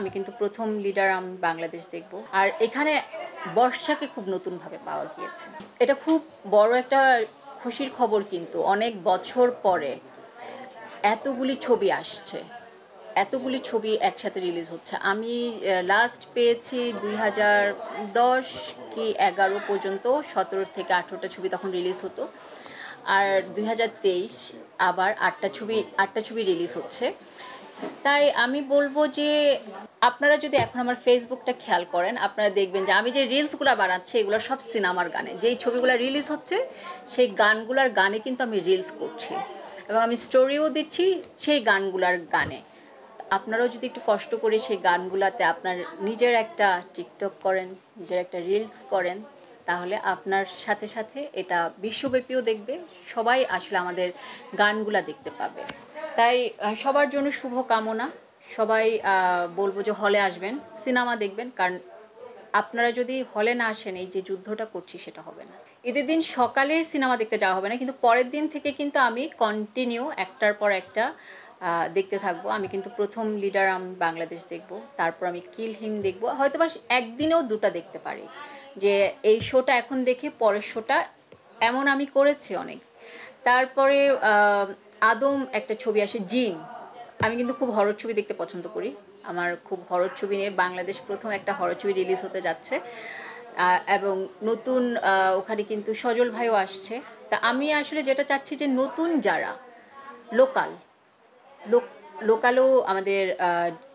আমি কিন্তু প্রথম লিডার আম বাংলাদেশ দেখব আর এখানে বর্ষাকে খুব নতুনভাবে পাওয়া গিয়েছে এটা খুব বড় একটা খুশির খবর কিন্তু অনেক বছর পরে এতগুলি ছবি আসছে এতগুলি ছবি একসাথে রিলিজ হচ্ছে আমি লাস্ট পেয়েছি দুই হাজার দশ কি এগারো পর্যন্ত সতেরো থেকে আঠেরোটা ছবি তখন রিলিজ হতো আর দুই আবার আটটা ছবি আটটা ছবি রিলিজ হচ্ছে তাই আমি বলবো যে আপনারা যদি এখন আমার ফেসবুকটা খেয়াল করেন আপনারা দেখবেন যে আমি যে রিলসগুলো বানাচ্ছি এগুলো সব সিনেমার গানে যেই ছবিগুলো রিলিজ হচ্ছে সেই গানগুলার গানে কিন্তু আমি রিলস করছি এবং আমি স্টোরিও দিচ্ছি সেই গানগুলার গানে আপনারাও যদি একটু কষ্ট করে সেই গানগুলাতে আপনার নিজের একটা টিকটক করেন নিজের একটা রিলস করেন তাহলে আপনার সাথে সাথে এটা বিশ্বব্যাপীও দেখবে সবাই আসলে আমাদের গানগুলা দেখতে পাবে তাই সবার জন্য শুভ কামনা সবাই বলবো যে হলে আসবেন সিনেমা দেখবেন কারণ আপনারা যদি হলে না আসেন এই যে যুদ্ধটা করছি সেটা হবে না ঈদের দিন সকালে সিনেমা দেখতে যাওয়া হবে না কিন্তু পরের দিন থেকে কিন্তু আমি কন্টিনিউ একটার পর একটা দেখতে থাকবো আমি কিন্তু প্রথম লিডার আমি বাংলাদেশ দেখব তারপর আমি কিল হিম দেখবো হয়তো বা একদিনেও দুটা দেখতে পারি যে এই শোটা এখন দেখে পরের শোটা এমন আমি করেছি অনেক তারপরে আদম একটা ছবি আসে জিন আমি কিন্তু খুব হরর ছবি দেখতে পছন্দ করি আমার খুব হরর ছবি নিয়ে বাংলাদেশ প্রথম একটা হরর ছবি রিলিজ হতে যাচ্ছে এবং নতুন ওখানে কিন্তু সজল ভাইও আসছে তা আমি আসলে যেটা চাচ্ছি যে নতুন যারা লোকাল লোক লোকালও আমাদের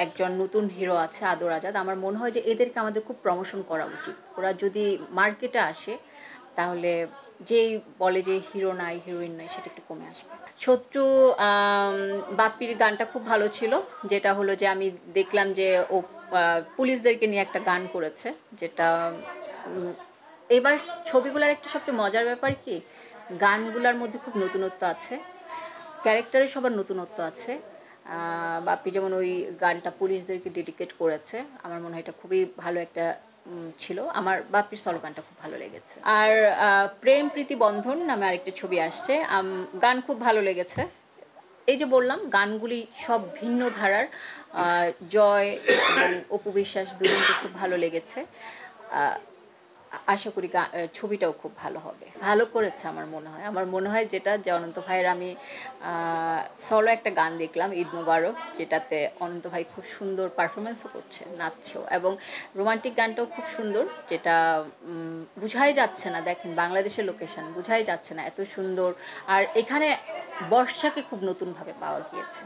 একজন নতুন হিরো আছে আদর আজাদ আমার মনে হয় যে এদেরকে আমাদের খুব প্রমোশন করা উচিত ওরা যদি মার্কেটে আসে তাহলে যেই বলে যে হিরো নাই হিরোইন নাই সেটা একটু কমে আসবে শত্রু বাপ্পির গানটা খুব ভালো ছিল যেটা হলো যে আমি দেখলাম যে ও পুলিশদেরকে নিয়ে একটা গান করেছে যেটা এবার ছবিগুলোর একটা সবচেয়ে মজার ব্যাপার কি গানগুলোর মধ্যে খুব নতুনত্ব আছে ক্যারেক্টারে সবার নতুনত্ব আছে বাপি যেমন ওই গানটা পুলিশদেরকে ডেডিকেট করেছে আমার মনে হয় এটা খুবই ভালো একটা ছিল আমার বাপির সলো গানটা খুব ভালো লেগেছে আর প্রেম প্রীতি বন্ধন নামে আরেকটা ছবি আসছে গান খুব ভালো লেগেছে এই যে বললাম গানগুলি সব ভিন্ন ধারার জয় অপু বিশ্বাস দুজনকে খুব ভালো লেগেছে আশা করি ছবিটাও খুব ভালো হবে ভালো করেছে আমার মনে হয় আমার মনে হয় যেটা যে অনন্ত ভাইয়ের আমি সলো একটা গান দেখলাম ঈদ মুবারক যেটাতে অনন্ত ভাই খুব সুন্দর পারফরমেন্সও করছে নাচছেও এবং রোমান্টিক গানটাও খুব সুন্দর যেটা বুঝাই যাচ্ছে না দেখেন বাংলাদেশের লোকেশন বুঝাই যাচ্ছে না এত সুন্দর আর এখানে বর্ষাকে খুব নতুনভাবে পাওয়া গিয়েছে